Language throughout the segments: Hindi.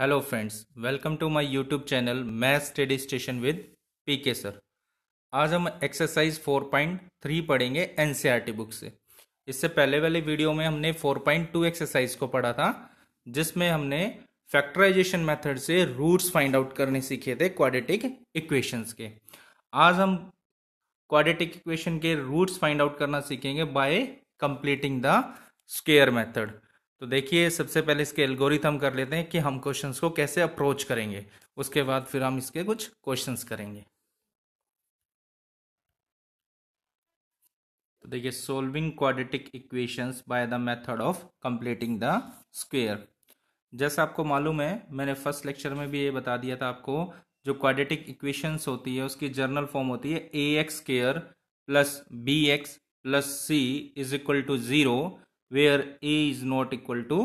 hello friends welcome to my YouTube channel math study station with P K sir आज हम एक्सरसाइज 4.3 पढ़ेंगे एनसीईआरटी बुक e से इससे पहले वाले वीडियो में हमने 4.2 एक्सरसाइज को पढ़ा था जिसमें हमने फैक्टराइजेशन मेथड से रूट्स फाइंड आउट करने सीखे थे क्वाड्रेटिक इक्वेशंस के आज हम क्वाड्रेटिक इक्वेशन के रूट्स फाइंड आउट करना सीखेंगे by completing the square method तो देखिए सबसे पहले इसके एल्गोरिथम कर लेते हैं कि हम क्वेश्चंस को कैसे अप्रोच करेंगे उसके बाद फिर हम इसके कुछ क्वेश्चंस करेंगे तो देखिए solving quadratic equations by the method of completing the square जैसा आपको मालूम है मैंने फर्स्ट लेक्चर में भी ये बता दिया था आपको जो क्वाड्रेटिक इक्वेशंस होती है उसकी जर्नल फॉर्म होती है a x square plus b x plus c is equal to zero where a is not equal to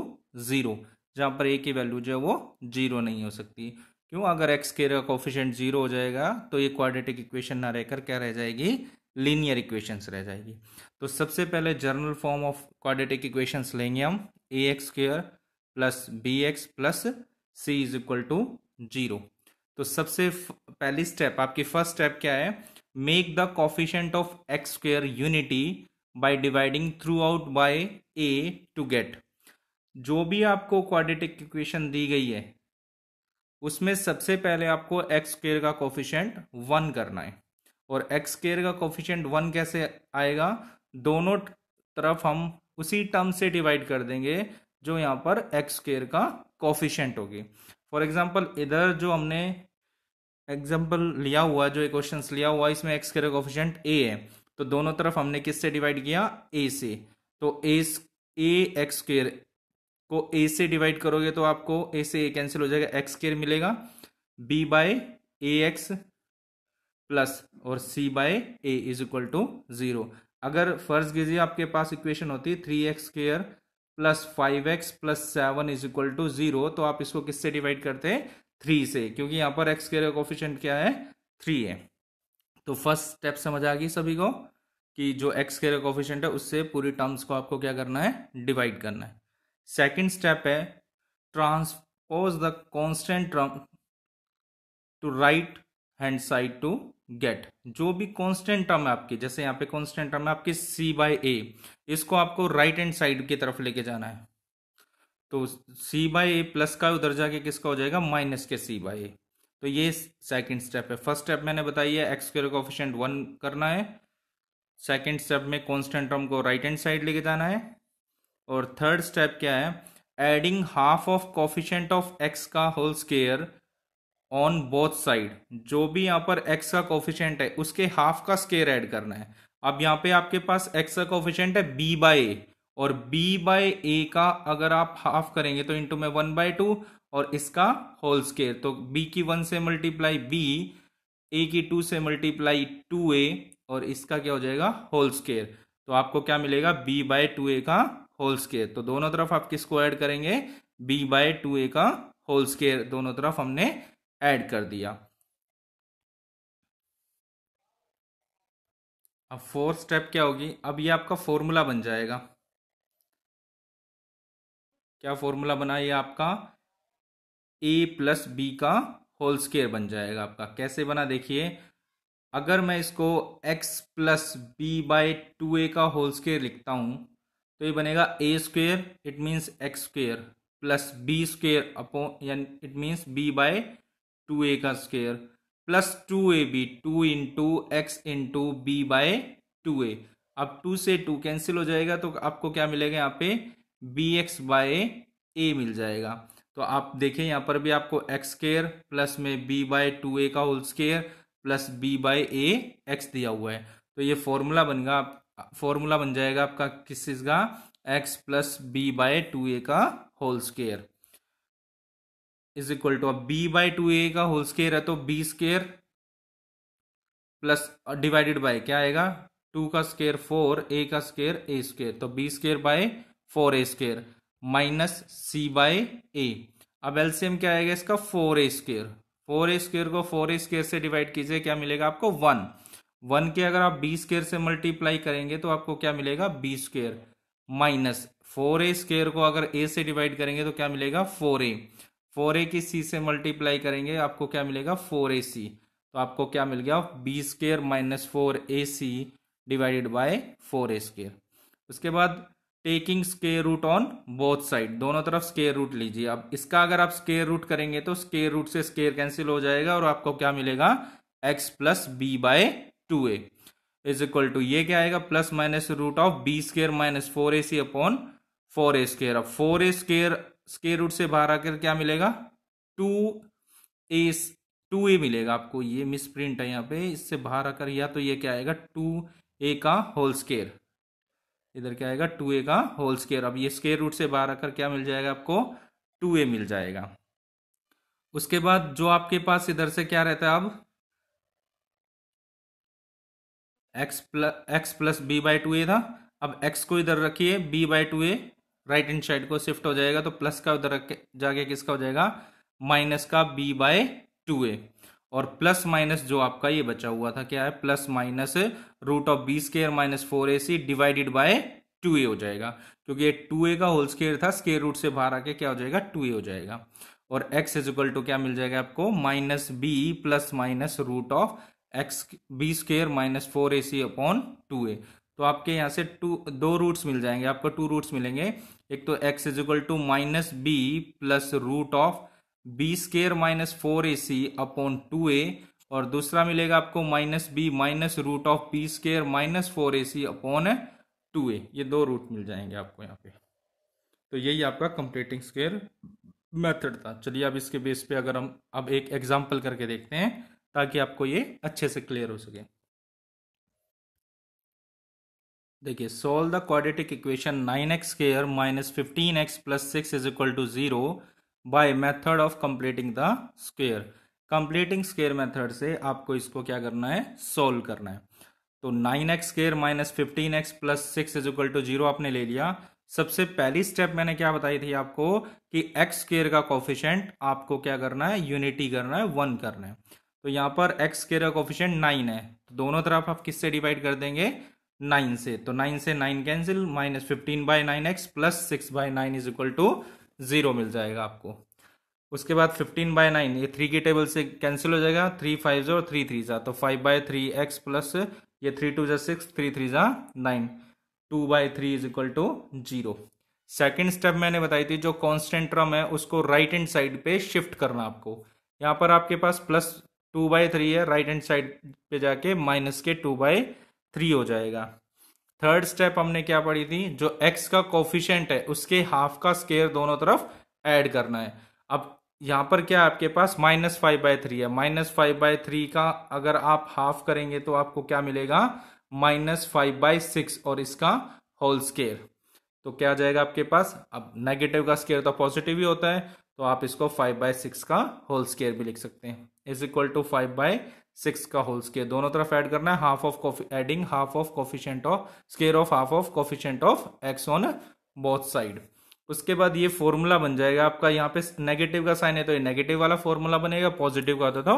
zero जहां पर ए की वैल्यू जो है वो जीरो नहीं हो सकती क्यों अगर एक्स के का कॉफिशेंट जीरो हो जाएगा तो ये क्वाड्रेटिक इक्वेशन ना रहकर क्या रह जाएगी लीनियर इक्वेशंस रह जाएगी तो सबसे पहले general form of quadratic equations लेंगे हम a x square plus b x plus c is equal to zero तो सबसे पहली स्टेप आपकी फर्स्ट स्टेप क्या है make the coefficient of x square unity by dividing throughout by a to get जो भी आपको क्वाड्रेटिक इक्वेशन दी गई है उसमें सबसे पहले आपको एक्स स्क्र का कोफिशेंट वन करना है और एक्स स्क्र का कोफिशेंट वन कैसे आएगा दोनों तरफ हम उसी टर्म से डिवाइड कर देंगे जो यहाँ पर एक्स स्क्र का कोफिशेंट होगी फॉर एग्जाम्पल इधर जो हमने एग्जाम्पल लिया हुआ जो क्वेश्चन लिया हुआ इसमें एक्स का कोफिशेंट ए है तो दोनों तरफ हमने किससे डिवाइड किया ए से तो ए ए एक्स स्क्र को ए से डिवाइड करोगे तो आपको ए से ए कैंसिल हो जाएगा एक्स स्क्र मिलेगा b by a x plus और c by a is equal to zero अगर फर्ज कीजिए आपके पास इक्वेशन होती three x square plus five x plus seven is equal to zero तो आप इसको किससे डिवाइड करते हैं थ्री से क्योंकि यहाँ पर एक्स स्क्र का कोफिशेंट क्या है थ्री है तो फर्स्ट स्टेप समझ आ गई सभी को कि जो एक्स के कोफिशेंट है उससे पूरी टर्म्स को आपको क्या करना है डिवाइड करना है सेकंड स्टेप है transpose the constant term to right hand side to get जो भी कांस्टेंट टर्म है आपकी जैसे यहाँ पे कांस्टेंट टर्म है आपकी सी बाय ए इसको आपको राइट हैंड साइड की तरफ लेके जाना है तो सी बाय ए प्लस का उधर जाके किसका हो जाएगा माइनस के सी बाय ए तो ये सेकंड स्टेप है फर्स्ट स्टेप मैंने बताई है एक्स स्क्र कोफिशेंट वन करना है सेकंड स्टेप में कांस्टेंट टर्म को राइट हैंड साइड लेके जाना है और थर्ड स्टेप क्या है adding half of coefficient of x का whole square on both side जो भी यहाँ पर एक्स का कॉफिशेंट है उसके हाफ का स्केयर ऐड करना है अब यहाँ पे आपके पास एक्स का कोफिशेंट है बी बाय और बी बाय ए का अगर आप हाफ करेंगे तो इंटू में वन बाय टू और इसका होल स्केयर तो बी की वन से मल्टीप्लाई बी ए की टू से मल्टीप्लाई टू ए और इसका क्या हो जाएगा होल स्केयर तो आपको क्या मिलेगा बी बाय टू ए का होल स्केयर तो दोनों तरफ आप किसको ऐड करेंगे बी बाय टू ए का होल स्केयर दोनों तरफ हमने ऐड कर दिया अब फोर्थ स्टेप क्या होगी अब ये आपका फॉर्मूला बन जाएगा क्या फॉर्मूला बना ये आपका ए प्लस बी का होल स्केयर बन जाएगा आपका कैसे बना देखिए अगर मैं इसको x plus b by two a का होल स्केयर लिखता हूँ तो ये बनेगा a square it means x square plus b square अपो यानी it means b by two a का square plus two a b two into x into b by two a अब टू से टू कैंसिल हो जाएगा तो आपको क्या मिलेगा यहाँ पे बी एक्स बाय ए मिल जाएगा तो आप देखें यहाँ पर भी आपको एक्स स्केयर प्लस में बी बाय टू ए का whole square plus b by a x दिया हुआ है तो ये फॉर्मूला बन गया फॉर्मूला बन जाएगा आपका किस चीज का x plus b by two a का whole square is equal to अब बी बाय टू ए का होल स्केयर है तो b square plus divided by क्या आएगा टू का स्केयर फोर ए का स्केयर ए स्केयर तो b square by four a square minus c by a अब एलसीएम क्या आएगा इसका four a square four a square को फोर ए स्क्र से डिवाइड कीजिए क्या मिलेगा आपको वन वन के अगर आप बी स्क्र से मल्टीप्लाई करेंगे तो आपको क्या मिलेगा b square minus four a square को अगर ए से डिवाइड करेंगे तो क्या मिलेगा फोर ए फोर ए की सी से मल्टीप्लाई करेंगे आपको क्या मिलेगा फोर ए सी तो आपको क्या मिल गया b square minus four a c divided by four a square उसके बाद taking square root on both side दोनों तरफ स्केयर रूट लीजिए अब इसका अगर आप स्केयर रूट करेंगे तो स्केयर रूट से स्केयर कैंसिल हो जाएगा और आपको क्या मिलेगा x plus b by two a is equal to ये क्या आएगा plus minus root of b square minus four a c upon four a square अब four a square square root से बाहर आकर क्या मिलेगा टू ए टू ए मिलेगा आपको ये मिस प्रिंट है यहाँ पे इससे बाहर आकर या तो ये क्या आएगा टू ए का होल स्केयर इधर क्या आएगा टू ए का होल स्केयर अब ये स्केयर रूट से बाहर आकर क्या मिल जाएगा आपको टू ए मिल जाएगा उसके बाद जो आपके पास इधर से क्या रहता है अब x plus x plus b by two a था अब एक्स को इधर रखिए b by two a right in side को शिफ्ट हो जाएगा तो प्लस का उधर जाके किसका हो जाएगा माइनस का बी बाय टू ए और प्लस माइनस जो आपका ये बचा हुआ था क्या है plus minus root of b square minus four a c divided by two a हो जाएगा क्योंकि ये टू ए का होल स्केयर था स्केयर रूट से बाहर आके क्या हो जाएगा टू ए हो जाएगा और एक्स इज इक्वल टू क्या मिल जाएगा आपको minus b plus minus root of x b square minus four a c upon two a तो आपके यहाँ से टू दो रूट्स मिल जाएंगे आपको टू रूट्स मिलेंगे एक तो x is equal to minus b plus root of b square minus four a c upon two a और दूसरा मिलेगा आपको minus b minus root of b square minus four a c upon two a ये दो रूट मिल जाएंगे आपको यहाँ पे तो यही आपका कंप्लीटिंग स्केयर मेथड था चलिए अब इसके बेस पे अगर हम अब एक एग्जाम्पल करके देखते हैं ताकि आपको ये अच्छे से क्लियर हो सके देखिए solve the quadratic equation nine x square minus fifteen x plus six is equal to zero by method of completing the square completing square method से आपको इसको क्या करना है सोल्व करना है तो nine x square minus fifteen x plus six is equal to zero आपने ले लिया सबसे पहली स्टेप मैंने क्या बताई थी आपको कि एक्स स्क्र का कॉफिशेंट आपको क्या करना है यूनिटी करना है वन करना है तो यहाँ पर एक्स स्क्र का कॉफिशेंट नाइन है तो दोनों तरफ आप किससे डिवाइड कर देंगे नाइन से तो नाइन से nine cancel minus fifteen by nine x plus six by nine is equal to zero मिल जाएगा आपको उसके बाद फिफ्टीन बाय नाइन ये थ्री के टेबल से कैंसिल हो जाएगा थ्री फाइव जो थ्री थ्री जा तो five by three x plus ये थ्री टू जो सिक्स थ्री थ्री जा nine two by three is equal to zero second step मैंने बताई थी जो कॉन्स्टेंट टर्म है उसको राइट हैंड साइड पे शिफ्ट करना आपको यहाँ पर आपके पास प्लस टू बाय थ्री है राइट हैंड साइड पे जाके माइनस के टू बाय थ्री हो जाएगा थर्ड स्टेप हमने क्या पढ़ी थी जो एक्स का कोफिशियंट है उसके हाफ का स्केयर दोनों तरफ ऐड करना है अब यहाँ पर क्या आपके पास माइनस फाइव बाय थ्री है माइनस फाइव बाय थ्री का अगर आप हाफ करेंगे तो आपको क्या मिलेगा माइनस फाइव बाय सिक्स और इसका होल स्केयर तो क्या आ जाएगा आपके पास अब नेगेटिव का स्केयर तो पॉजिटिव ही होता है तो आप इसको फाइव बाय सिक्स का होल स्केयर भी लिख सकते हैं is equal to five by six का होल स्केयर दोनों तरफ ऐड करना है half of adding half of coefficient of square of half of coefficient of x on both side उसके बाद ये फॉर्मूला बन जाएगा आपका यहाँ पे नेगेटिव का साइन है तो ये नेगेटिव वाला फॉर्मूला बनेगा पॉजिटिव का होता था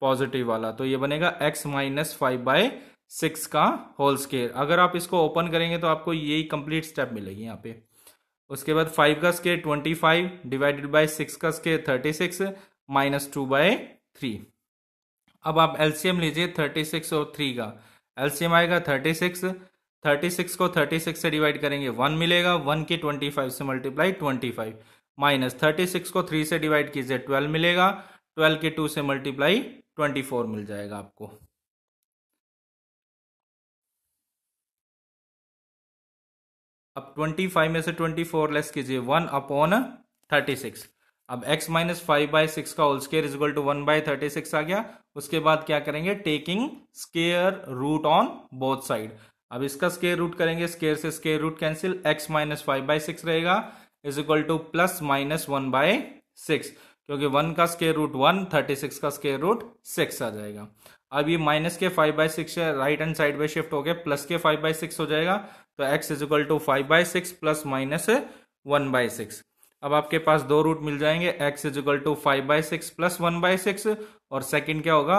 पॉजिटिव वाला तो ये बनेगा x minus five by six का होल स्केयर अगर आप इसको ओपन करेंगे तो आपको यही कंप्लीट स्टेप मिलेगी यहाँ पे उसके बाद फाइव का square twenty five divided by six का square thirty six minus two by three अब आप एलसीएम लीजिए थर्टी सिक्स और थ्री का एलसीएम आएगा थर्टी सिक्स थर्टी सिक्स को थर्टी सिक्स से डिवाइड करेंगे वन मिलेगा वन की ट्वेंटी फाइव से multiply twenty five minus thirty six को थ्री से डिवाइड कीजिए ट्वेल्व मिलेगा ट्वेल्व के टू से मल्टीप्लाई ट्वेंटी फोर मिल जाएगा आपको अब ट्वेंटी फाइव में से ट्वेंटी फोर लेस कीजिए वन अपॉन थर्टी सिक्स अब x minus five by six का whole square equal to one by thirty six आ गया उसके बाद क्या करेंगे taking square root on both side अब इसका स्केयर रूट करेंगे स्केयर से square root cancel x minus five by six रहेगा is equal to plus minus one by six क्योंकि वन का square root one thirty six का स्केयर रूट सिक्स आ जाएगा अब ये माइनस के five by six right hand side में शिफ्ट हो गया प्लस के फाइव बाय सिक्स हो जाएगा तो x is equal to five by six plus minus one by six अब आपके पास दो रूट मिल जाएंगे x is equal to five by six plus one by six और सेकंड क्या होगा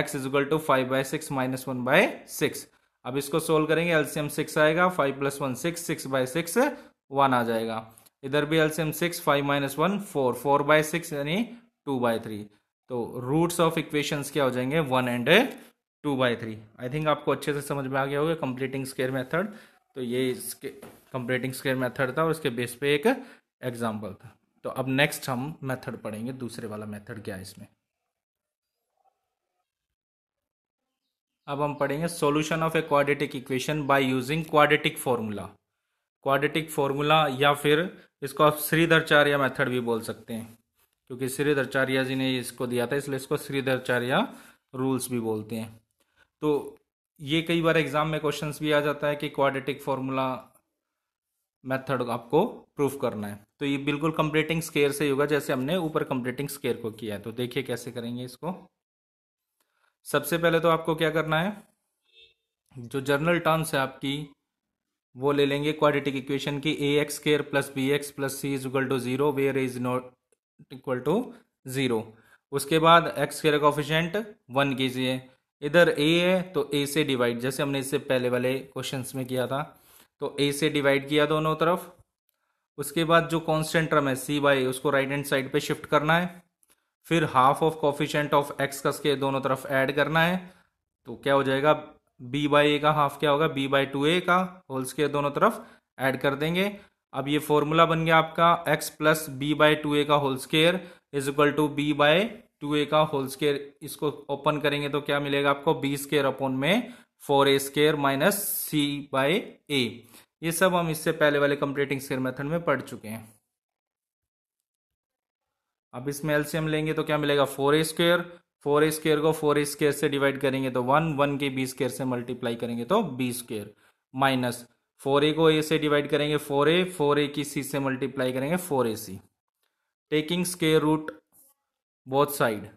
x is equal to five by six minus one by six अब इसको सोल्व करेंगे एलसीएम सिक्स आएगा five plus one six six by six one आ जाएगा इधर भी LCM six five minus one four four by six यानी टू बाय थ्री तो रूट्स ऑफ इक्वेशंस क्या हो जाएंगे one and two by three I think आपको अच्छे से समझ में आ गया होगा कंप्लीटिंग स्केयर मेथड तो ये इसके कंप्लीटिंग स्केयर मेथड था और इसके बेस पे एक एग्जाम्पल था तो अब नेक्स्ट हम मेथड पढ़ेंगे दूसरे वाला मेथड क्या है इसमें अब हम पढ़ेंगे solution of a quadratic equation by using quadratic formula quadratic formula या फिर इसको आप श्रीधरचार्य मेथड भी बोल सकते हैं क्योंकि श्रीधरचार्य जी ने इसको दिया था इसलिए इसको श्रीधरचार्य रूल्स भी बोलते हैं तो ये कई बार एग्जाम में क्वेश्चंस भी आ जाता है कि क्वाड्रेटिक फॉर्मूला मेथड आपको प्रूफ करना है तो ये बिल्कुल कंप्लीटिंग स्केयर से होगा जैसे हमने ऊपर कंप्लीटिंग स्केयर को किया है तो देखिए कैसे करेंगे इसको सबसे पहले तो आपको क्या करना है जो जर्नल टर्म्स है आपकी वो ले लेंगे क्वाड्रेटिक इक्वेशन की a x square plus b x plus c is equal to zero where is not equal to zero उसके बाद एक्स स्केयर का ऑफिशेंट वन कीजिए इधर ए है तो ए से डिवाइड जैसे हमने इससे पहले वाले क्वेश्चन में किया था तो ए से डिवाइड किया दोनों तरफ उसके बाद जो कॉन्स्टेंट टर्म है सी बाई उसको राइट हैंड साइड पे शिफ्ट करना है फिर half of coefficient of x कस के दोनों तरफ ऐड करना है तो क्या हो जाएगा बी बाई ए का हाफ क्या होगा बी बाई टू ए का होल्स के दोनों तरफ ऐड कर देंगे अब ये फॉर्मूला बन गया आपका x plus b by two a का whole square is equal to b by two a का होल स्केयर इसको ओपन करेंगे तो क्या मिलेगा आपको बी स्केयर अपॉन में four a square minus c by a ये सब हम इससे पहले वाले कंप्लीटिंग स्केयर मेथड में पढ़ चुके हैं अब इसमें एलसीएम लेंगे तो क्या मिलेगा four a square four a square को फोर ए स्क्वेयर से डिवाइड करेंगे तो वन वन के बी स्क्वेयर से मल्टीप्लाई करेंगे तो b square minus four a को ए से डिवाइड करेंगे फोर ए फोर ए की सी से मल्टीप्लाई करेंगे four a c taking square root both side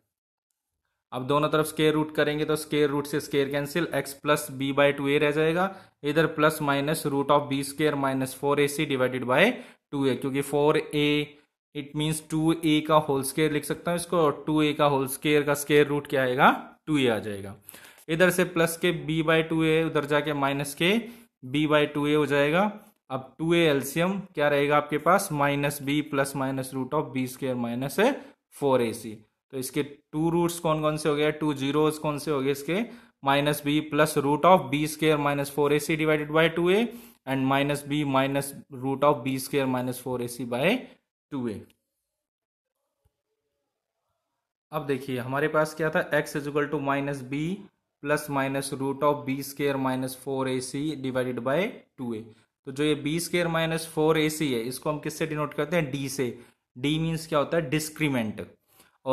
अब दोनों तरफ स्केयर रूट करेंगे तो स्केयर रूट से square cancel x plus b by two a रह जाएगा इधर plus minus root of b square minus four a c divided by two a क्योंकि four a it means two a का होल स्केयर लिख सकता हूँ इसको और टू ए का होल स्केयर का स्केयर रूट क्या आएगा टू ए आ जाएगा इधर से प्लस के बी बाई टू ए उधर जाके माइनस के बी बाई टू ए हो जाएगा अब टू ए एल्सियम क्या रहेगा आपके पास minus b plus minus root of b square minus a four a c तो इसके टू रूट्स कौन कौन से हो गए टू जीरोज कौन से हो गए इसके minus b plus root of b square minus four a c divided by two a and minus b minus root of b square minus four a c by two a अब देखिए हमारे पास क्या था x equal to minus b plus minus root of b square minus four a c divided by two a तो जो ये b square minus four a c है इसको हम किससे डिनोट करते हैं डी से डी मीन्स क्या होता है डिस्क्रीमेंट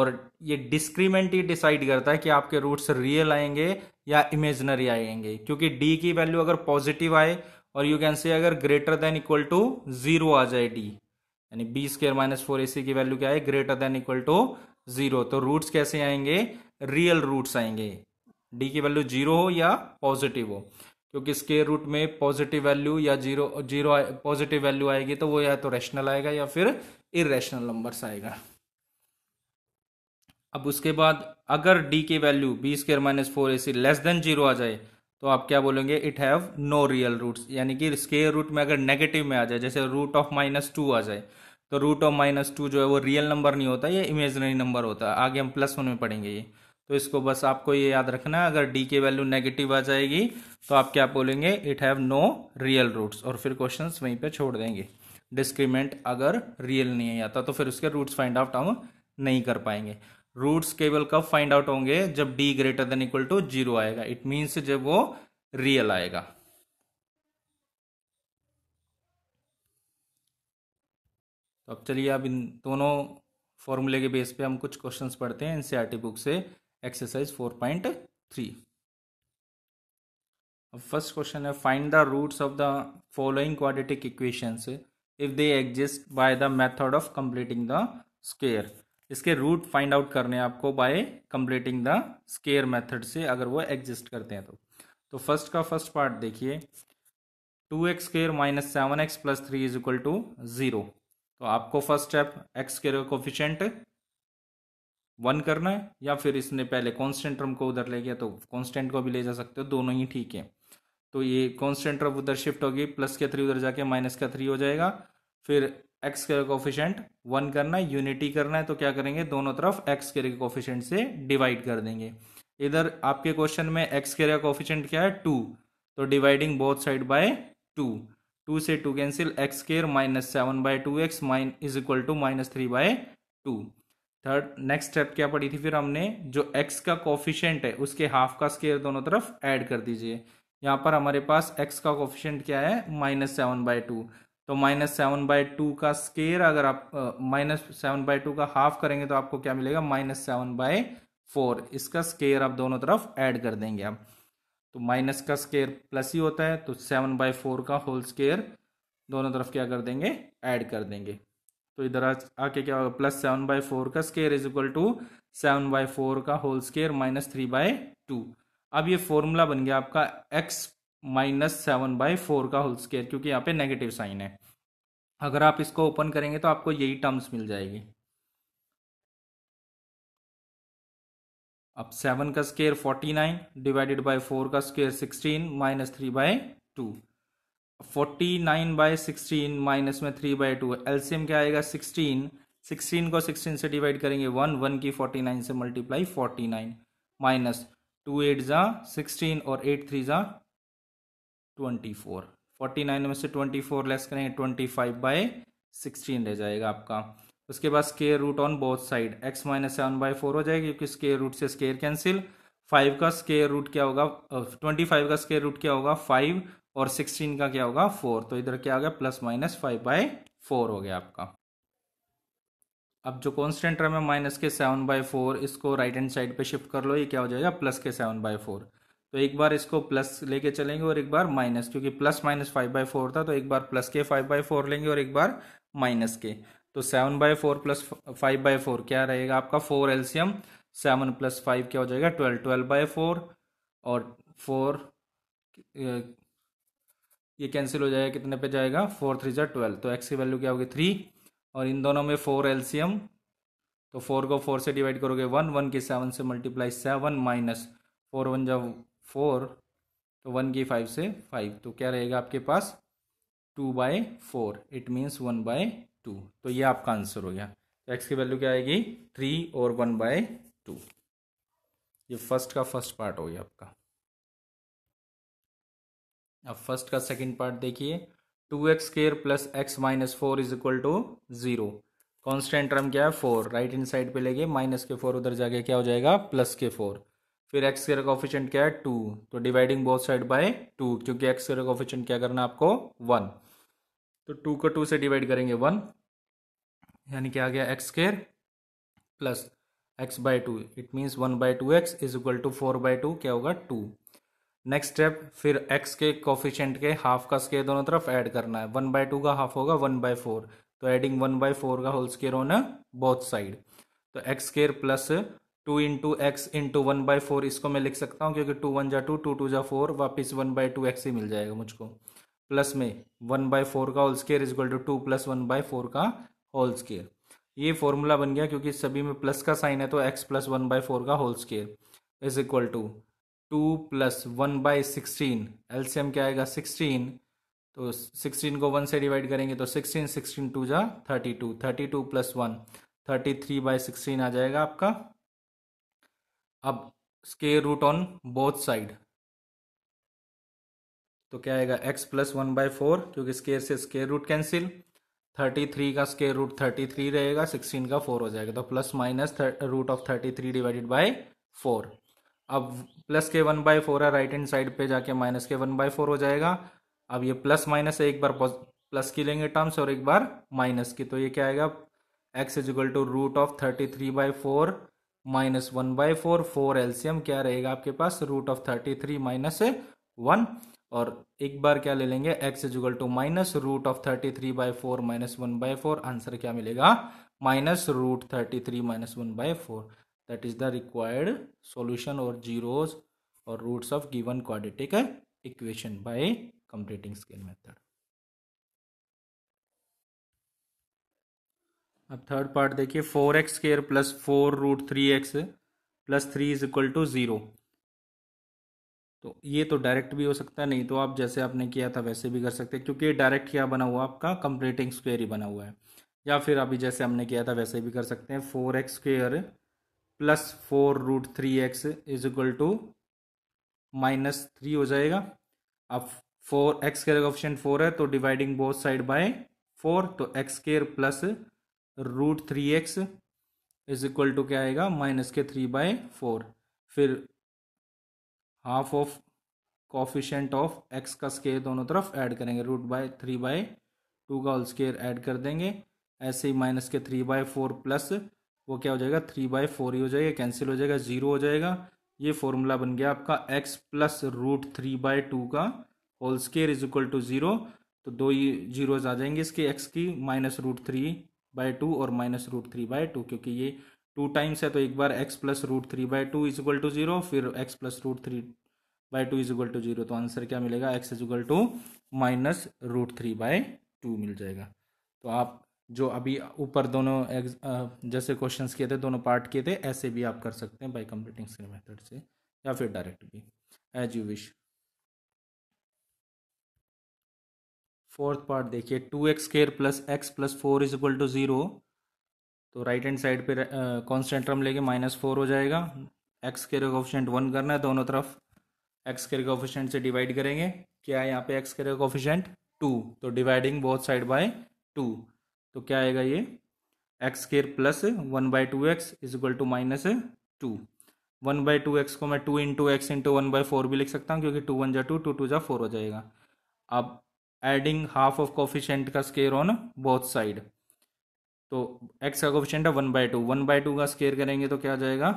और ये डिस्क्रीमेंट ही डिसाइड करता है कि आपके रूट्स रियल आएंगे या इमेजनरी आएंगे क्योंकि डी की वैल्यू अगर पॉजिटिव आए और यू कैन से अगर greater than equal to zero आ जाए डी यानी b square minus four a c की वैल्यू क्या है greater than equal to zero तो रूट्स कैसे आएंगे रियल रूट्स आएंगे डी की वैल्यू जीरो हो या पॉजिटिव हो क्योंकि स्केयर रूट में पॉजिटिव वैल्यू या जीरो जीरो पॉजिटिव वैल्यू आएगी तो वो या तो रेशनल आएगा या फिर इेशनल नंबर्स आएगा अब उसके बाद अगर डी के value b square minus four a c less than zero आ जाए तो आप क्या बोलेंगे it have no real roots यानी कि स्केयर रूट में अगर नेगेटिव में आ जाए जैसे रूट ऑफ माइनस टू आ जाए तो रूट ऑफ माइनस टू जो है वो रियल नंबर नहीं होता ये इमेजनरी नंबर होता है आगे हम प्लस वन में पढ़ेंगे ये तो इसको बस आपको ये याद रखना है अगर डी के वैल्यू नेगेटिव आ जाएगी तो आप क्या बोलेंगे it have no real roots और फिर क्वेश्चंस वहीं पे छोड़ देंगे डिस्क्रीमेंट अगर रियल नहीं है आता तो फिर उसके रूट्स फाइंड आउट हम नहीं कर पाएंगे रूट्स केवल कब फाइंड आउट होंगे जब D greater than equal to zero आएगा इट मीन्स जब वो रियल आएगा तो अब चलिए अब इन दोनों फॉर्मूले के बेस पे हम कुछ क्वेश्चंस पढ़ते हैं एनसीईआरटी बुक e से एक्सरसाइज फोर पॉइंट थ्री अब फर्स्ट क्वेश्चन है find the roots of the following quadratic equations if they exist by the method of completing the square इसके रूट फाइंड आउट करने हैं आपको by completing the square method से अगर वो एग्जिस्ट करते हैं तो तो फर्स्ट का फर्स्ट पार्ट देखिए two x square minus seven x plus three is equal to zero तो आपको फर्स्ट स्टेप एक्स स्केयर का कोफिशेंट वन करना है या फिर इसने पहले कॉन्स्टेंट टर्म को उधर ले गया तो कॉन्स्टेंट को भी ले जा सकते हो दोनों ही ठीक है तो ये कॉन्स्टेंट ऑफ उधर शिफ्ट होगी प्लस के थ्री उधर जाके माइनस का थ्री हो जाएगा फिर एक्स के कोफिशेंट वन करना है यूनिटी करना है तो क्या करेंगे दोनों तरफ एक्स के कोफिशेंट से डिवाइड कर देंगे इधर आपके क्वेश्चन में एक्स के कोफिशेंट क्या है टू तो dividing both side by two two से two cancel x square minus seven by two x minus is equal to minus three by two third next step क्या पड़ी थी फिर हमने जो एक्स का कोफिशेंट है उसके हाफ का स्केयर दोनों तरफ ऐड कर दीजिए यहाँ पर हमारे पास x का कोफिशेंट क्या है माइनस सेवन बाई टू तो माइनस सेवन बाई टू का स्केयर अगर आप माइनस सेवन बाई टू का हाफ करेंगे तो आपको क्या मिलेगा माइनस सेवन बाय फोर इसका स्केयर आप दोनों तरफ ऐड कर देंगे आप तो माइनस का स्केयर प्लस ही होता है तो सेवन बाई फोर का होल स्केयर दोनों तरफ क्या कर देंगे ऐड कर देंगे तो इधर आके क्या होगा प्लस सेवन बाई फोर का square is equal to seven by four का whole square minus three by two अब ये फॉर्मूला बन गया आपका x minus seven by four का होल स्केयर क्योंकि यहाँ पे नेगेटिव साइन है अगर आप इसको ओपन करेंगे तो आपको यही टर्म्स मिल जाएगी अब सेवन का square forty nine divided by four का square sixteen minus three by two forty nine by sixteen minus में थ्री बाय टू एल्सियम क्या आएगा सिक्सटीन सिक्सटीन को सिक्सटीन से डिवाइड करेंगे वन वन की फोर्टी नाइन से multiply forty nine minus two eight ज़ा सिक्सटीन और एट थ्री ज़ा ट्वेंटी फोर फोर्टी नाइन में से ट्वेंटी फोर लेस करेंगे ट्वेंटी फाइव बाई सिक्सटीन रह जाएगा आपका उसके बाद square root on both side x minus seven by four हो जाएगा क्योंकि स्केयर रूट से स्केयर कैंसिल फाइव का स्केयर रूट क्या होगा ट्वेंटी फाइव का स्केयर रूट क्या होगा फाइव और सिक्सटीन का क्या होगा फोर तो इधर क्या हो गया plus minus five by four हो गया आपका अब जो कॉन्स्टेंट टर्म है माइनस के सेवन बाई फोर इसको राइट हैंड साइड पे शिफ्ट कर लो ये क्या हो जाएगा प्लस के सेवन बाई फोर तो एक बार इसको प्लस लेके चलेंगे और एक बार माइनस क्योंकि plus minus five by four था तो एक बार प्लस के फाइव बाई फोर लेंगे और एक बार माइनस के तो seven by four plus five by four क्या रहेगा आपका four LCM seven plus five क्या हो जाएगा ट्वेल्व ट्वेल्व बाई फोर और फोर ये कैंसिल हो जाएगा कितने पे जाएगा फोर थ्री जै ट्वेल्व तो एक्स की वैल्यू क्या होगी थ्री और इन दोनों में फोर एल्सियम तो फोर को फोर से डिवाइड करोगे वन वन के सेवन से multiply seven minus four one जब फोर तो वन की फाइव से फाइव तो क्या रहेगा आपके पास two by four it means one by two तो ये आपका आंसर हो गया तो एक्स की वैल्यू क्या आएगी थ्री और वन बाय टू ये फर्स्ट का फर्स्ट पार्ट हो गया आपका अब फर्स्ट का सेकंड पार्ट देखिए two x square plus x minus four is equal to zero constant term क्या है फोर राइट इन साइड पे लेंगे माइनस के फोर उधर जाके क्या हो जाएगा प्लस के फोर फिर एक्स स्केयर कॉफिशेंट क्या है टू तो dividing both side by two क्योंकि एक्स स्केयर ऑफिशियंट क्या करना आपको वन तो टू को टू से डिवाइड करेंगे वन यानी क्या आ गया x square plus x by two it means one by two x is equal to four by two क्या होगा टू नेक्स्ट स्टेप फिर एक्स के कॉफिशेंट के हाफ का स्केयर दोनों तरफ ऐड करना है वन बाय टू का हाफ होगा वन बाय फोर तो एडिंग वन बाय फोर का होल स्केयर होना बोथ साइड तो x square plus two into x into one by four इसको मैं लिख सकता हूँ क्योंकि टू वन जा टू टू टू जा फोर वापिस वन बाय टू एक्स ही मिल जाएगा मुझको प्लस में वन बाय फोर का whole square is equal to two plus one by four का होल स्केयर ये फॉर्मूला बन गया क्योंकि सभी में प्लस का साइन है तो x plus one by four का whole square is equal to two plus one by sixteen LCM क्या आएगा सिक्सटीन तो सिक्सटीन को वन से डिवाइड करेंगे तो सिक्सटीन सिक्सटीन टू जा thirty two thirty two plus one thirty three by sixteen आ जाएगा आपका अब square root on both side तो क्या आएगा x plus one by four क्योंकि स्केयर से square root cancel thirty three का स्केयर रूट थर्टी थ्री रहेगा सिक्सटीन का फोर हो जाएगा तो plus minus root of thirty three divided by four अब प्लस के वन बाई फोर है राइट हैंड साइड पे जाके माइनस के वन बाई फोर हो जाएगा अब ये प्लस माइनस है एक बार प्लस की लेंगे टर्म्स और एक बार माइनस की तो ये क्या आएगा x is equal to root of thirty three by four minus one by four four LCM क्या रहेगा आपके पास root of thirty three minus one और एक बार क्या ले लेंगे x is equal to minus root of thirty three by four minus one by four answer क्या मिलेगा minus root thirty three minus one by four that is the required solution और जीरोज और roots of given quadratic equation by completing scale method अब थर्ड पार्ट देखिए four x square plus four root three x plus three is equal to zero तो ये तो डायरेक्ट भी हो सकता है नहीं तो आप जैसे आपने किया था वैसे भी कर सकते हैं क्योंकि डायरेक्ट क्या बना हुआ आपका कंप्लीटिंग स्क्वेयर ही बना हुआ है या फिर अभी जैसे हमने किया था वैसे भी कर सकते हैं four x square plus four root three x is equal to minus three हो जाएगा अब four x square option four है तो dividing both side by four तो x square plus root three x is equal to क्या आएगा माइनस के थ्री बाय फोर फिर half of coefficient of x का स्केयर दोनों तरफ ऐड करेंगे root by three by two का ऑल स्केयर ऐड कर देंगे ऐसे ही माइनस के थ्री बाय फोर प्लस वो क्या हो जाएगा थ्री बाई फोर ही हो जाएगा कैंसिल हो जाएगा ज़ीरो हो जाएगा ये फॉर्मूला बन गया आपका x plus root three by two का whole square is equal to zero तो दो ही जीरोज आ जाएंगे इसके एक्स की minus root three by two और minus root three by two क्योंकि ये टू टाइम्स है तो एक बार x plus root three by two is equal to zero फिर x plus root three by two is equal to zero तो आंसर क्या मिलेगा x is equal to minus root three by two मिल जाएगा तो आप जो अभी ऊपर दोनों जैसे क्वेश्चंस किए थे दोनों पार्ट किए थे ऐसे भी आप कर सकते हैं बाय कंप्लीटिंग स्क्रीन मेथड से या फिर डायरेक्ट भी as you wish fourth part देखिए two x square plus x plus four is equal to zero तो राइट हैंड साइड पे कॉन्स्टेंट टर्म लेके माइनस फोर हो जाएगा एक्स का कोफिशेंट वन करना है दोनों तरफ एक्स का कोफिशेंट से डिवाइड करेंगे क्या है यहाँ पे एक्स के कोफिशेंट टू तो dividing both side by two तो क्या आएगा ये x square plus one by two x is equal to minus two one by two x को मैं two into x into one by four भी लिख सकता हूँ क्योंकि टू वन जा टू टू टू जा फोर हो जाएगा अब एडिंग हाफ ऑफ कॉफिशेंट का स्केयर ऑन बोथ साइड तो एक्स का कोफिशेंट है one by two one by two का स्केयर करेंगे तो क्या जाएगा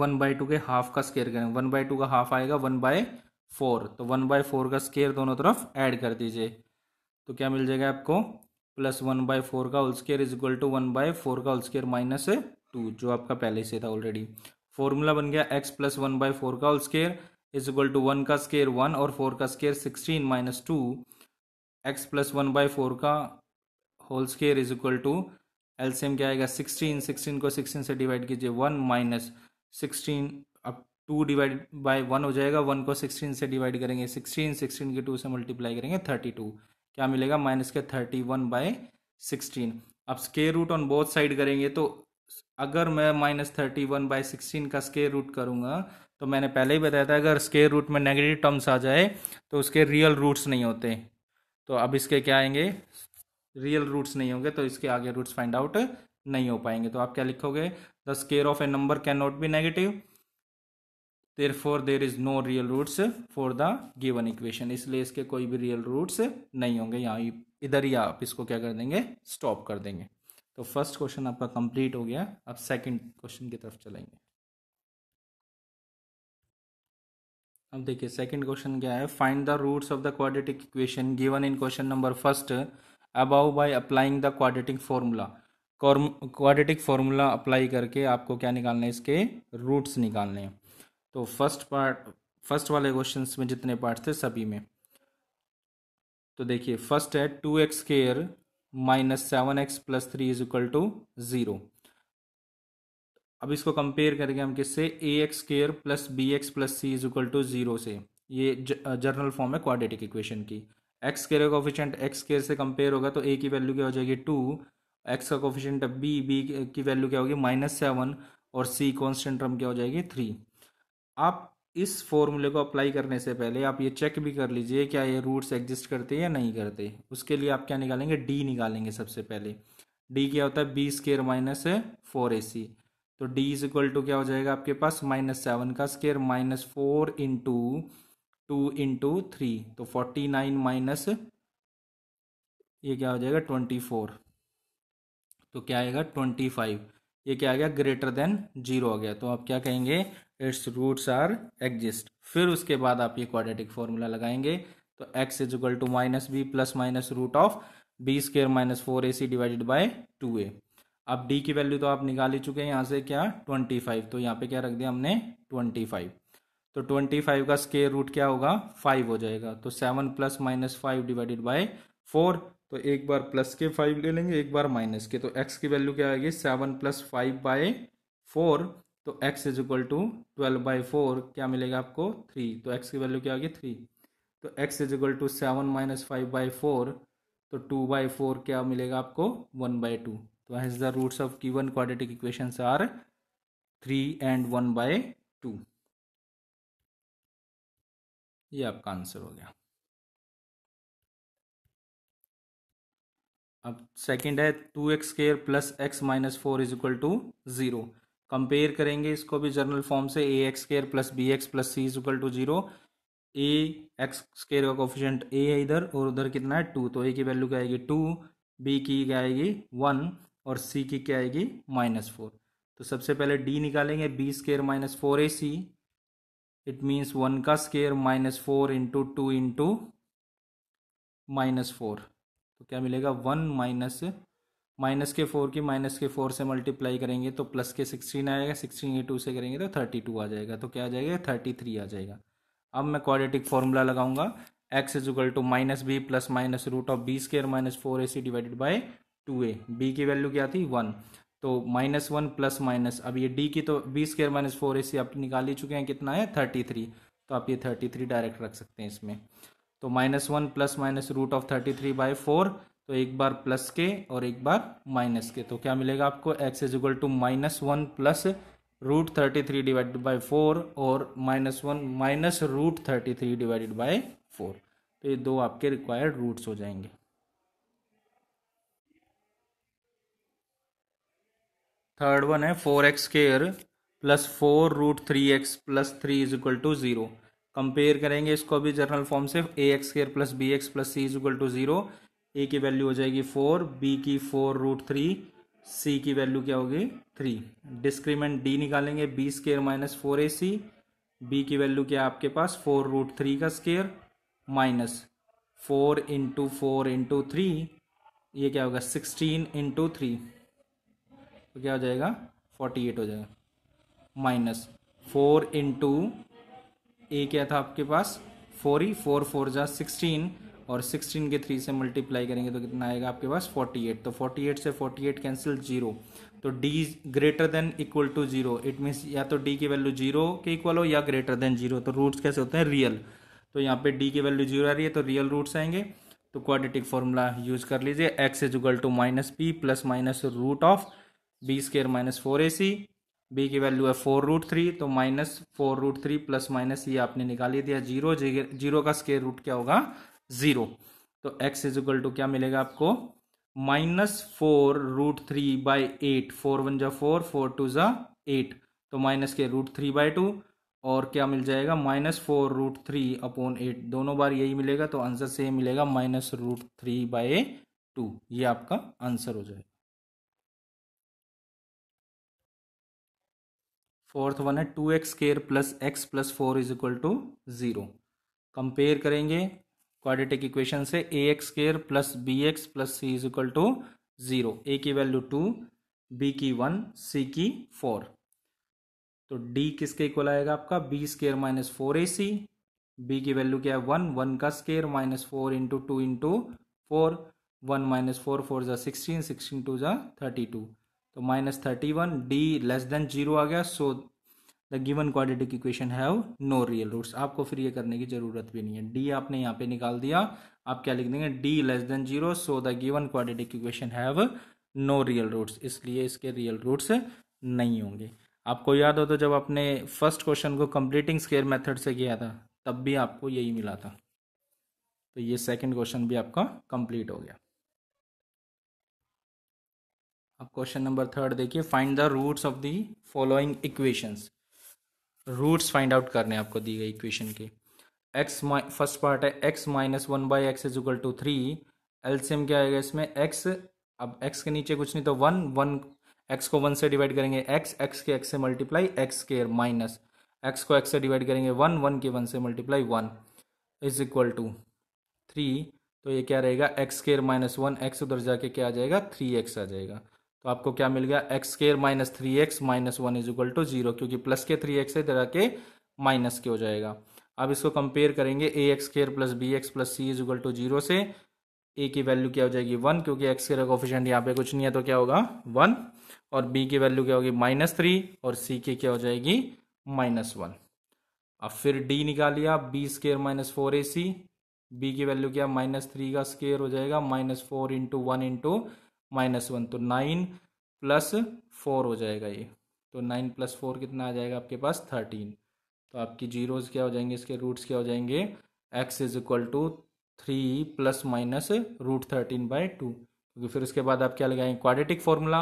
वन बाय टू के हाफ का स्केयर करेंगे वन बाय टू का हाफ आएगा वन बाय फोर तो वन बाय फोर का स्केयर दोनों तरफ ऐड कर दीजिए तो क्या मिल जाएगा आपको प्लस वन बाय फोर का whole square is equal to one by four का होल स्केयर माइनस टू जो आपका पहले से था ऑलरेडी फॉर्मूला बन गया x plus one by four का whole square is equal to one का स्केयर वन और फोर का square sixteen minus two x plus one by four का whole square is equal to LCM क्या आएगा सिक्सटीन सिक्सटीन को सिक्सटीन से डिवाइड कीजिए वन माइनस सिक्सटीन अब टू डिवाइड बाय वन हो जाएगा वन को सिक्सटीन से डिवाइड करेंगे सिक्सटीन सिक्सटीन के टू से मल्टीप्लाई करेंगे थर्टी टू क्या मिलेगा माइनस के थर्टी वन बाई सिक्सटीन अब square root on both side करेंगे तो अगर मैं minus thirty one by sixteen का स्केयर रूट करूँगा तो मैंने पहले ही बताया था अगर स्केयर रूट में नेगेटिव टर्म्स आ जाए तो उसके रियल रूट्स नहीं होते तो अब इसके क्या आएंगे रियल रूट्स नहीं होंगे तो इसके आगे रूट्स फाइंड आउट नहीं हो पाएंगे तो आप क्या लिखोगे the square of a number can not be negative therefore there is no real roots for the given equation इसलिए इसके कोई भी real roots नहीं होंगे यहाँ इधर ही आप इसको क्या कर देंगे stop कर देंगे तो फर्स्ट क्वेश्चन आपका कंप्लीट हो गया अब second क्वेश्चन की तरफ चलेंगे अब देखिए सेकंड क्वेश्चन क्या है find the roots of the quadratic equation given in question number first above by applying the quadratic formula quadratic formula apply करके आपको क्या निकालना है इसके रूट्स निकालने हैं तो फर्स्ट पार्ट फर्स्ट वाले क्वेश्चन में जितने पार्ट थे सभी में तो देखिए फर्स्ट है two x square minus seven x plus three is equal to zero अब इसको कंपेयर करेंगे हम किससे a x square plus b x plus c is equal to zero से ये जर्नल फॉर्म है क्वाड्रेटिक इक्वेशन की एक्स स्केयर का कोफिशेंट एक्स स्केयर से कंपेयर होगा तो ए की वैल्यू क्या हो जाएगी टू एक्स का कोफिशेंट बी बी की वैल्यू क्या होगी माइनस सेवन और सी कॉन्स्टेंट टर्म क्या हो जाएगी थ्री आप इस फॉर्मूले को अप्लाई करने से पहले आप ये चेक भी कर लीजिए क्या ये रूट्स एग्जिस्ट करते हैं या नहीं करते उसके लिए आप क्या निकालेंगे डी निकालेंगे सबसे पहले डी क्या होता है b square minus four a c तो डी इज इक्वल टू क्या हो जाएगा आपके पास माइनस सेवन का square minus four into two into three तो फोर्टी नाइन माइनस ये क्या हो जाएगा ट्वेंटी फोर तो क्या आएगा ट्वेंटी फाइव ये क्या आ गया ग्रेटर देन जीरो आ गया तो आप क्या कहेंगे इट्स रूट्स आर एग्जिस्ट फिर उसके बाद आप ये क्वाड्रेटिक फॉर्मूला लगाएंगे तो x is equal to minus b plus minus root of b square minus four a c divided by two a अब डी की वैल्यू तो आप निकाल ही चुके हैं यहाँ से क्या ट्वेंटी फाइव तो यहाँ पे क्या रख दिया हमने ट्वेंटी फाइव तो ट्वेंटी फाइव का स्केयर रूट क्या होगा फाइव हो जाएगा तो seven plus minus five divided by four तो एक बार प्लस के फाइव ले लेंगे एक बार माइनस के तो एक्स की वैल्यू क्या आएगी seven plus five by four तो x is equal to twelve by four क्या मिलेगा आपको थ्री तो x की वैल्यू क्या होगी थ्री तो x is equal to seven minus five by four तो टू बाई फोर क्या मिलेगा आपको वन बाई टू तो as the roots of one quadratic equation are three and one by two ये आपका आंसर हो गया अब सेकंड है two x square plus x minus four is equal to zero compare करेंगे इसको भी जनरल फॉर्म से a x square plus b x plus C equal to zero a x square का कोफिशेंट ए है इधर और उधर कितना है टू तो ए की वैल्यू क्या आएगी टू बी की क्या आएगी वन और सी की क्या आएगी माइनस फोर तो सबसे पहले डी निकालेंगे b square minus four a c it means one का square minus four into two into minus four तो क्या मिलेगा वन माइनस माइनस के फोर की माइनस के फोर से मल्टीप्लाई करेंगे तो प्लस के सिक्सटीन आएगा सिक्सटीन ए टू से करेंगे तो थर्टी टू आ जाएगा तो क्या आ जाएगा थर्टी थ्री आ जाएगा अब मैं क्वाड्रेटिक फॉर्मूला लगाऊंगा x is equal to minus b plus minus root of b square minus four a c divided by two a b की वैल्यू क्या थी वन तो माइनस वन प्लस माइनस अब ये डी की तो b square minus four a c आप निकाल ही चुके हैं कितना है थर्टी थ्री तो आप ये थर्टी थ्री डायरेक्ट रख सकते हैं इसमें तो minus one plus minus root of thirty three by four तो एक बार प्लस के और एक बार माइनस के तो क्या मिलेगा आपको x is equal to minus one plus root thirty three divided by four और minus one minus root thirty three divided by four तो ये दो आपके रिक्वायर्ड रूट्स हो जाएंगे थर्ड वन है four x square plus four root three x plus three is equal to zero compare करेंगे इसको भी जनरल फॉर्म से a x square plus b x plus c is equal to zero a की वैल्यू हो जाएगी फोर बी की फोर रूट थ्री सी की वैल्यू क्या होगी थ्री डिस्क्रीमेंट डी निकालेंगे b square minus four a c b की वैल्यू क्या आपके पास फोर रूट थ्री का square minus four into four into three ये क्या होगा सिक्सटीन इंटू थ्री तो क्या हो जाएगा फोर्टी एट हो जाएगा माइनस फोर इंटू ए क्या था आपके पास फोर ही फोर फोर जा सिक्सटीन और 16 के 3 से मल्टीप्लाई करेंगे तो कितना आएगा आपके पास 48 तो 48 से 48 कैंसिल जीरो तो d greater than equal to zero it means या तो d की वैल्यू जीरो के इक्वल हो या ग्रेटर देन जीरो तो रूट्स कैसे होते हैं रियल तो यहाँ पे d की वैल्यू जीरो आ रही है तो रियल रूट्स आएंगे तो क्वाड्रेटिक फॉर्मूला यूज कर लीजिए x is equal to minus p plus minus root of b square minus four a c b की वैल्यू है फोर रूट थ्री तो minus four root three plus minus ये आपने निकाली दिया जीरो जीरो का स्केयर रूट क्या होगा ज़ीरो तो x इज इक्वल टू क्या मिलेगा आपको minus four root three by eight four one जा फोर फोर टू ज़ा एट तो माइनस के रूट थ्री बाय टू और क्या मिल जाएगा minus four root three upon eight दोनों बार यही मिलेगा तो आंसर से मिलेगा minus root three by two ये आपका आंसर हो जाएगा फोर्थ वन है two x square plus x plus four is equal to zero compare करेंगे क्वाड्रेटिक इक्वेशन से a x square plus b x plus c is equal to zero a की वैल्यू टू बी की वन सी की फोर तो डी किसके इक्वल आएगा आपका b square minus four a c b की वैल्यू क्या है वन वन का square minus four into two into four one minus four four ज़ा सिक्सटीन सिक्सटीन टू ज़ा थर्टी टू तो minus thirty one d less than zero आ गया so the given quadratic equation have no real roots आपको फिर ये करने की जरूरत भी नहीं है डी आपने यहाँ पे निकाल दिया आप क्या लिख देंगे d less than zero so the given quadratic equation have no real roots इसलिए इसके रियल रूट्स नहीं होंगे आपको याद हो तो जब आपने फर्स्ट क्वेश्चन को कंप्लीटिंग स्केयर मेथड से किया था तब भी आपको यही मिला था तो ये सेकंड क्वेश्चन भी आपका कंप्लीट हो गया अब क्वेश्चन नंबर थर्ड देखिए find the roots of the following equations roots find out करने आपको दी गई इक्वेशन के एक्स माइ फर्स्ट पार्ट है x minus one by x is equal to three LCM क्या आएगा इसमें एक्स अब एक्स के नीचे कुछ नहीं तो वन वन एक्स को वन से डिवाइड करेंगे एक्स एक्स के एक्स से multiply x square minus x को एक्स से डिवाइड करेंगे वन वन के वन से multiply one is equal to three तो ये क्या रहेगा x square minus one x उधर जाके क्या आ जाएगा थ्री एक्स आ जाएगा तो आपको क्या मिल गया x square minus three x minus one is equal to zero क्योंकि प्लस के थ्री एक्स है जरा के माइनस के हो जाएगा अब इसको कंपेयर करेंगे a x square plus b x plus c is equal to zero से ए की वैल्यू क्या हो जाएगी वन क्योंकि एक्स का कोफिशेंट यहाँ पे कुछ नहीं है तो क्या होगा वन और बी की वैल्यू क्या होगी माइनस थ्री और सी की क्या हो जाएगी माइनस वन अब फिर डी निकालिए b square minus four a c b की वैल्यू क्या माइनस थ्री का स्केयर हो जाएगा minus four into one into minus one तो नाइन प्लस फोर हो जाएगा ये तो नाइन प्लस फोर कितना आ जाएगा आपके पास थर्टीन तो आपकी जीरोज़ क्या हो जाएंगे इसके रूट्स क्या हो जाएंगे x is equal to three plus minus root thirteen by two क्योंकि फिर उसके बाद आप क्या लगाएंगे क्वाड्रेटिक फॉर्मूला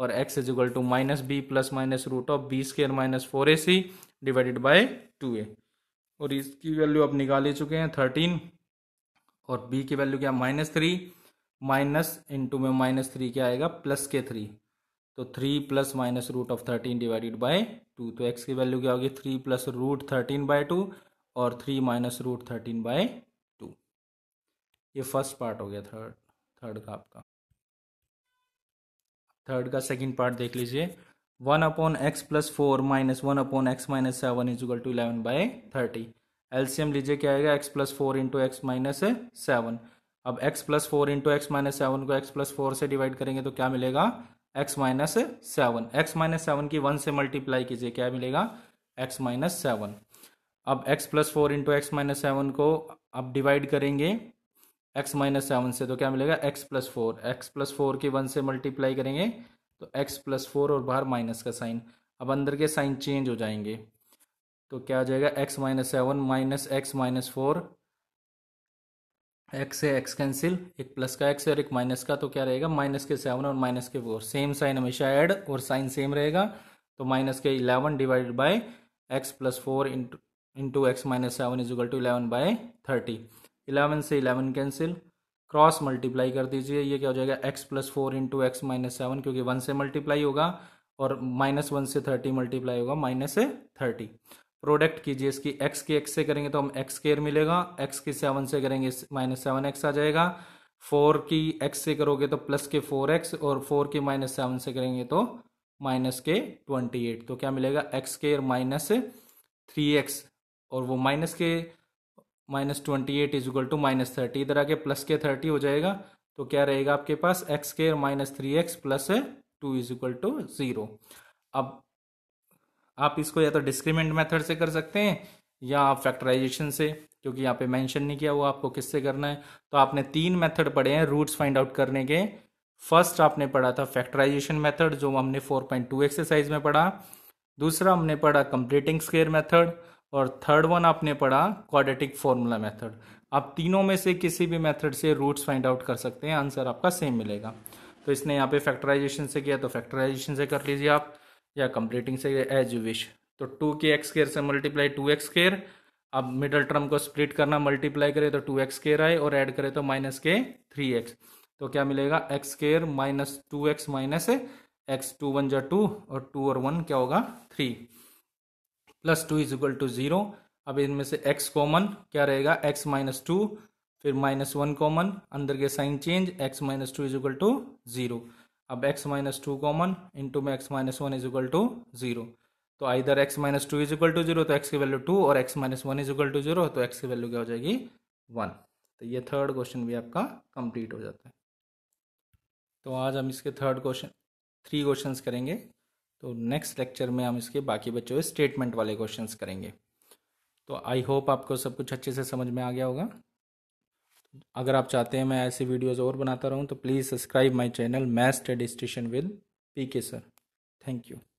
और x is equal to minus b plus minus root of b square minus four a c divided by two a और इसकी वैल्यू आप निकाल ही चुके हैं थर्टीन और बी की वैल्यू क्या माइनस थ्री माइनस इंटू में माइनस थ्री क्या आएगा प्लस के थ्री तो three plus minus root of thirteen divided by two तो एक्स की वैल्यू क्या होगी three plus root thirteen by two और three minus root thirteen by two ये फर्स्ट पार्ट हो गया थर्ड थर्ड का आपका थर्ड का सेकेंड पार्ट देख लीजिए one upon x plus four minus one upon x minus seven is equal to eleven by thirty LCM लीजिए क्या आएगा x plus four into x minus seven अब x plus four into x minus seven को x प्लस फोर से डिवाइड करेंगे तो क्या मिलेगा x minus seven x minus seven की वन से मल्टीप्लाई कीजिए क्या मिलेगा x माइनस सेवन अब x plus four into x minus seven को अब डिवाइड करेंगे x माइनस सेवन से तो क्या मिलेगा x plus four x plus four की वन से मल्टीप्लाई करेंगे तो x प्लस फोर और बाहर माइनस का साइन अब अंदर के साइन चेंज हो जाएंगे तो क्या आ जाएगा x minus seven minus x minus four x से एक्स कैंसिल एक प्लस का एक्स और एक माइनस का तो क्या रहेगा माइनस के सेवन और माइनस के फोर सेम साइन हमेशा ऐड और साइन सेम रहेगा तो माइनस के eleven divided by x plus four into into x minus seven is equal to eleven by thirty eleven से इलेवन कैंसिल क्रॉस मल्टीप्लाई कर दीजिए ये क्या हो जाएगा x plus four into x minus seven क्योंकि वन से मल्टीप्लाई होगा और माइनस वन से थर्टी मल्टीप्लाई होगा माइनस से थर्टी प्रोडक्ट कीजिए इसकी एक्स के एक्स से करेंगे तो हम एक्स केयर मिलेगा एक्स के सेवन से करेंगे माइनस सेवन एक्स आ जाएगा फोर की एक्स से करोगे तो प्लस के फोर एक्स और फोर की माइनस सेवन से करेंगे तो माइनस के ट्वेंटी एट तो क्या मिलेगा x square minus three x और वो माइनस के minus twenty eight is equal to minus thirty इधर आके प्लस के थर्टी हो जाएगा तो क्या रहेगा आपके पास x square minus three x plus two is equal to zero अब आप इसको या तो डिस्क्रिमेंट मेथड से कर सकते हैं या आप फैक्टराइजेशन से क्योंकि यहाँ पे मेंशन नहीं किया हुआ आपको किससे करना है तो आपने तीन मेथड पढ़े हैं रूट्स फाइंड आउट करने के फर्स्ट आपने पढ़ा था फैक्टराइजेशन मेथड जो हमने 4.2 एक्सरसाइज में पढ़ा दूसरा हमने पढ़ा कंप्लीटिंग स्केयर मेथड और थर्ड वन आपने पढ़ा क्वाड्रेटिक फॉर्मूला मेथड आप तीनों में से किसी भी मेथड से रूट्स फाइंड आउट कर सकते हैं आंसर आपका सेम मिलेगा तो इसने यहाँ पे फैक्टराइजेशन से किया तो फैक्टराइजेशन से कर लीजिए आप या कंप्लीटिंग से एज यू विश तो टू के एक्स स्केयर से मल्टीप्लाई टू एक्स स्केयर अब मिडल टर्म को स्प्लिट करना मल्टीप्लाई करें तो टू एक्स स्केयर आए और ऐड करें तो माइनस के थ्री एक्स तो क्या मिलेगा x square minus two x minus x two one जो टू और टू और वन क्या होगा three plus two is equal to zero अब इनमें से एक्स कॉमन क्या रहेगा एक्स माइनस टू फिर माइनस वन कॉमन अंदर के sign change x minus two is equal to zero अब x minus two common into में x minus one is equal to zero तो आइधर x minus two is equal to zero तो x की वैल्यू टू और x minus one is equal to zero तो x की वैल्यू क्या हो जाएगी वन तो ये थर्ड क्वेश्चन भी आपका कंप्लीट हो जाता है तो आज हम इसके थर्ड क्वेश्चन थ्री क्वेश्चंस करेंगे तो नेक्स्ट लेक्चर में हम इसके बाकी बच्चों स्टेटमेंट वाले क्वेश्चन करेंगे तो आई होप आपको सब कुछ अच्छे से समझ में आ गया होगा अगर आप चाहते हैं मैं ऐसी वीडियोस और बनाता रहूं तो please subscribe my channel math study station with P K sir thank you